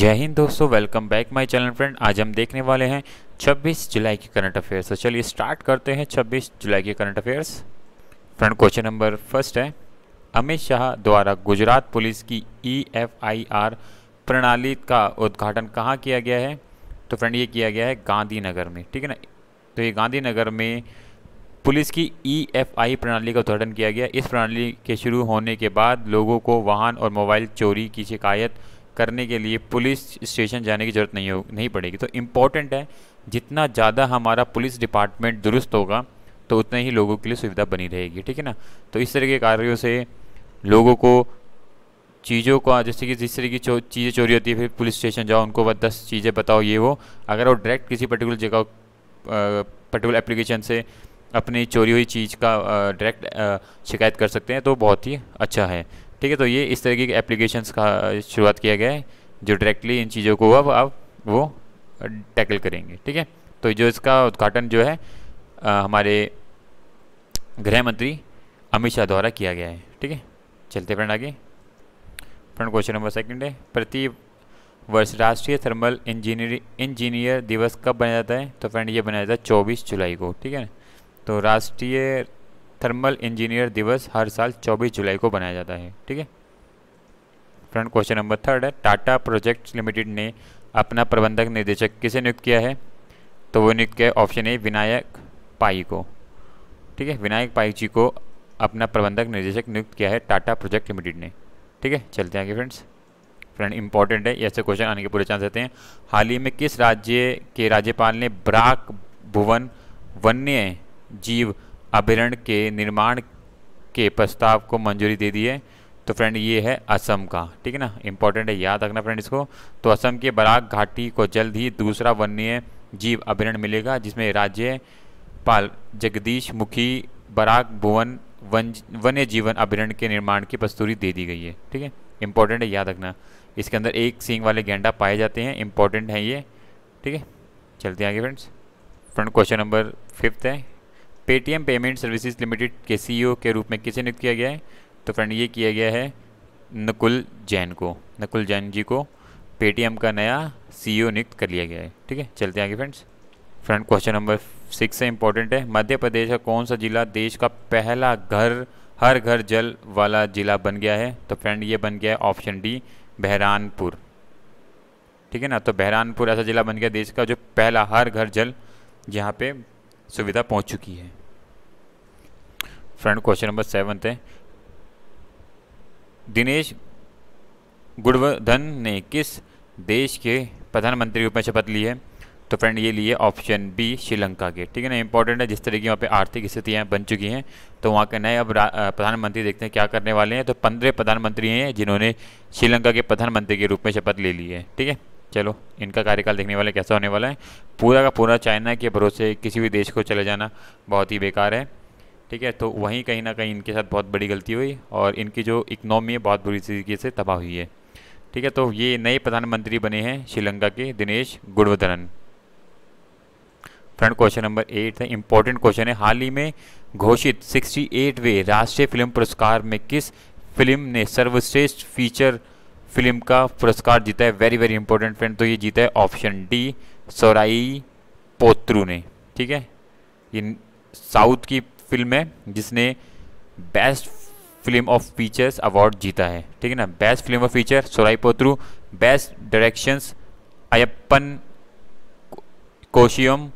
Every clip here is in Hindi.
जय हिंद दोस्तों welcome back my channel friend आज हम देखने वाले हैं 26 जुलाई के करंट अफेयर्स तो चलिए स्टार्ट करते हैं 26 जुलाई के current affairs friend question number first है अमित शाह द्वारा गुजरात पुलिस की ईएफआईआर e प्रणाली का उद्घाटन कहाँ किया गया है तो फ्रेंड ये किया गया है गांधीनगर में ठीक है ना तो ये गांधीनगर में पुलिस की ई e प्रणाली का उद्घाटन किया गया इस प्रणाली के शुरू होने के बाद लोगों को वाहन और मोबाइल चोरी की शिकायत करने के लिए पुलिस स्टेशन जाने की ज़रूरत नहीं हो नहीं पड़ेगी तो इम्पॉर्टेंट है जितना ज़्यादा हमारा पुलिस डिपार्टमेंट दुरुस्त होगा तो उतने ही लोगों के लिए सुविधा बनी रहेगी ठीक है ना तो इस तरह के कार्यों से लोगों को चीज़ों का जैसे कि जिस तरह की चो, चीज़ें चोरी होती है फिर पुलिस स्टेशन जाओ उनको बस दस चीज़ें बताओ ये वो अगर वो डायरेक्ट किसी पर्टिकुलर जगह पर्टिकुलर एप्लीकेशन से अपनी चोरी हुई चीज़ का डायरेक्ट शिकायत कर सकते हैं तो बहुत ही अच्छा है ठीक है तो ये इस तरीके के एप्लीकेशंस का शुरुआत किया गया है जो डायरेक्टली इन चीज़ों को अब आप वो टैकल करेंगे ठीक है तो जो इसका उद्घाटन जो है आ, हमारे गृह मंत्री अमित शाह द्वारा किया गया है ठीक है चलते फ्रेंड आगे फ्रेंड क्वेश्चन नंबर सेकंड है प्रति वर्ष राष्ट्रीय थर्मल इंजीनियरिंग इंजीनियर दिवस कब बनाया जाता है तो फ्रेंड ये बनाया जाता है चौबीस जुलाई को ठीक है तो राष्ट्रीय थर्मल इंजीनियर दिवस हर साल 24 जुलाई को बनाया जाता है ठीक है फ्रेंड क्वेश्चन नंबर थर्ड है टाटा प्रोजेक्ट्स लिमिटेड ने अपना प्रबंधक निदेशक किसे नियुक्त किया है तो वो नियुक्त किया ऑप्शन ए विनायक पाई को ठीक है विनायक पाई जी को अपना प्रबंधक निदेशक नियुक्त किया है टाटा प्रोजेक्ट लिमिटेड ने ठीक है चलते हैं आगे फ्रेंड्स फ्रेंड इंपॉर्टेंट है ऐसे क्वेश्चन आने के पूरे चांस रहते हैं हाल ही में किस राज्य के राज्यपाल ने ब्राक भुवन वन्य जीव अभिरण के निर्माण के प्रस्ताव को मंजूरी दे दी है तो फ्रेंड ये है असम का ठीक है ना इंपॉर्टेंट है याद रखना फ्रेंड इसको तो असम के बराक घाटी को जल्द ही दूसरा वन्य जीव अभिरण मिलेगा जिसमें राज्य पाल जगदीश मुखी बराक भुवन वन वन्य जीवन अभिरण के निर्माण की प्रस्तुति दे दी गई है ठीक है इंपॉर्टेंट है याद रखना इसके अंदर एक सींग वाले गेंडा पाए जाते हैं इंपॉर्टेंट है ये ठीक है चलते हैं आगे friends friend question number fifth है पेटीएम पेमेंट सर्विसेज लिमिटेड के सीईओ e के रूप में किसे नियुक्त किया गया है तो फ्रेंड ये किया गया है नकुल जैन को नकुल जैन जी को पेटीएम का नया सीईओ e नियुक्त कर लिया गया है ठीक है चलते आगे friends friend question number six से इंपॉर्टेंट है मध्य प्रदेश का कौन सा जिला देश का पहला घर हर घर जल वाला जिला बन गया है तो फ्रेंड ये बन गया है ऑप्शन डी बहरानपुर ठीक है ना तो बहरानपुर ऐसा ज़िला बन गया देश का जो पहला हर घर जल यहाँ पे सुविधा पहुंच चुकी है फ्रेंड क्वेश्चन नंबर सेवन्थ है दिनेश गुणवर्धन ने किस देश के प्रधानमंत्री रूप में शपथ ली है तो फ्रेंड ये लिए ऑप्शन बी श्रीलंका के ठीक है ना इंपॉर्टेंट है जिस तरह की वहाँ पे आर्थिक स्थितियाँ बन चुकी हैं तो वहाँ के नए अब प्रधानमंत्री देखते हैं क्या करने वाले हैं तो पंद्रह प्रधानमंत्री हैं जिन्होंने श्रीलंका के प्रधानमंत्री के रूप में शपथ ले ली है ठीक है चलो इनका कार्यकाल देखने वाले कैसा होने वाला है पूरा का पूरा चाइना के भरोसे किसी भी देश को चले जाना बहुत ही बेकार है ठीक है तो वहीं कहीं ना कहीं इनके साथ बहुत बड़ी गलती हुई और इनकी जो इकनॉमी है बहुत बुरी तरीके से तबाह हुई है ठीक है तो ये नए प्रधानमंत्री बने हैं श्रीलंका के Dinesh Gunawardena friend question number eight है इंपॉर्टेंट क्वेश्चन है हाल ही में घोषित सिक्सटी एटवे राष्ट्रीय फिल्म पुरस्कार में किस फिल्म ने सर्वश्रेष्ठ फीचर फिल्म का पुरस्कार जीता है वेरी वेरी इंपॉर्टेंट फ्रेंड तो ये जीता है ऑप्शन डी सोराई पोत्रू ने ठीक है ये साउथ की फिल्म है जिसने best film of features award जीता है ठीक है ना best film of feature Soorarai Pottru best directions Ayyappan Koshiyum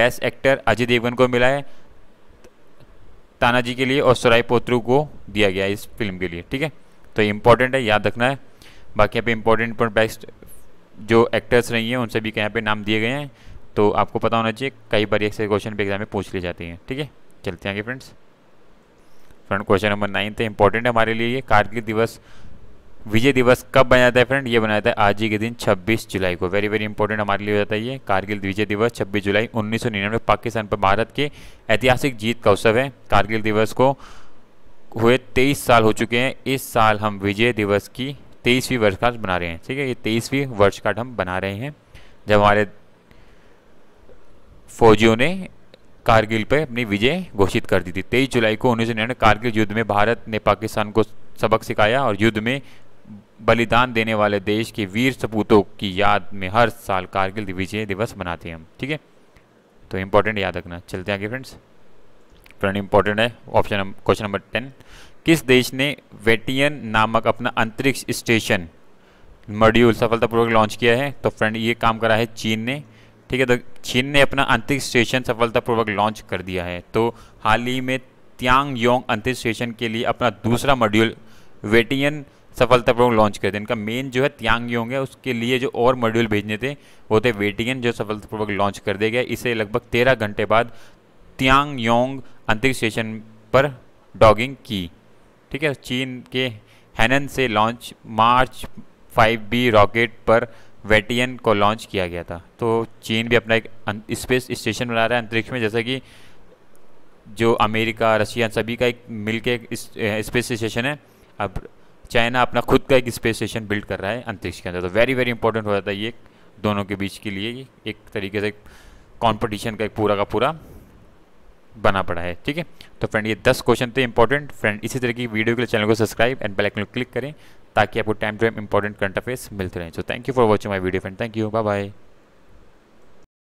best actor Ajay Devgan को मिला है तानाजी के लिए और सोराई पोत्रू को दिया गया इस फिल्म के लिए ठीक है तो इंपॉर्टेंट है याद रखना है बाकी यहाँ पे इंपॉर्टेंट पर बेस्ट जो एक्टर्स रही हैं उन सभी के यहाँ पे नाम दिए गए हैं तो आपको पता होना चाहिए कई बार ऐसे क्वेश्चन पे एग्जाम में पूछ लिए जाते हैं ठीक है चलते हैं आगे friends friend question number nine थे इंपॉर्टेंट हमारे लिए ये कारगिल दिवस विजय दिवस कब बनाया जाता है फ्रेंड ये बनाया जाता है आज ही के दिन 26 जुलाई को वेरी वेरी इंपॉर्टेंट हमारे लिए हो जाता है ये कारगिल विजय दिवस 26 जुलाई 1999 पाकिस्तान पर भारत के ऐतिहासिक जीत का उत्सव है कारगिल दिवस को हुए 23 साल हो चुके हैं इस साल हम विजय दिवस की तेईसवीं वर्षगांठ बना रहे हैं ठीक है ये तेईसवीं वर्षगांठ हम बना रहे हैं जब हमारे फौजियों ने कारगिल पर अपनी विजय घोषित कर दी थी तेईस जुलाई को उन्नीस सौ कारगिल युद्ध में भारत ने पाकिस्तान को सबक सिखाया और युद्ध में बलिदान देने वाले देश के वीर सपूतों की याद में हर साल कारगिल विजय दिवस मनाते हैं हम ठीक है तो इम्पोर्टेंट याद रखना चलते हैं आगे फ्रेंड्स वेरी इंपॉर्टेंट है ऑप्शन क्वेश्चन नंबर टेन किस देश ने वेटियन नामक अपना अंतरिक्ष स्टेशन मॉड्यूल सफलतापूर्वक लॉन्च किया है तो फ्रेंड ये काम करा है चीन ने ठीक है तो चीन ने अपना अंतरिक्ष स्टेशन सफलतापूर्वक लॉन्च कर दिया है तो हाल ही में त्यांग योंग अंतरिक्ष स्टेशन के लिए अपना दूसरा मॉड्यूल वेटियन सफलतापूर्वक लॉन्च कर दिया इनका मेन जो है त्यांग योंग है उसके लिए जो और मॉड्यूल भेजने थे वो थे वेटियन जो सफलतापूर्वक लॉन्च कर दिया गया इसे लगभग तेरह घंटे बाद त्यांग योंग अंतरिक्ष स्टेशन पर डॉगिंग की ठीक है चीन के हैनन से लॉन्च मार्च 5B रॉकेट पर वेटियन को लॉन्च किया गया था तो चीन भी अपना एक स्पेस अं-, स्टेशन बना रहा है अंतरिक्ष में जैसा कि जो अमेरिका रशिया सभी का एक मिल के एक स्पेस स्टेशन है अब चाइना अपना खुद का एक स्पेस स्टेशन बिल्ड कर रहा है अंतरिक्ष के अंदर तो वेरी वेरी इंपॉर्टेंट हो जाता है ये दोनों के बीच के लिए एक तरीके से कॉम्पटिशन का एक पूरा का पूरा बना पड़ा है ठीक है तो फ्रेंड ये दस क्वेश्चन थे इंपॉर्टेंट फ्रेंड इसी तरह की वीडियो के लिए चैनल को सब्सक्राइब एंड बेलाइकन को क्लिक करें ताकि आपको time to time important current affairs मिलते रहें so thank you for watching my video friend thank you bye bye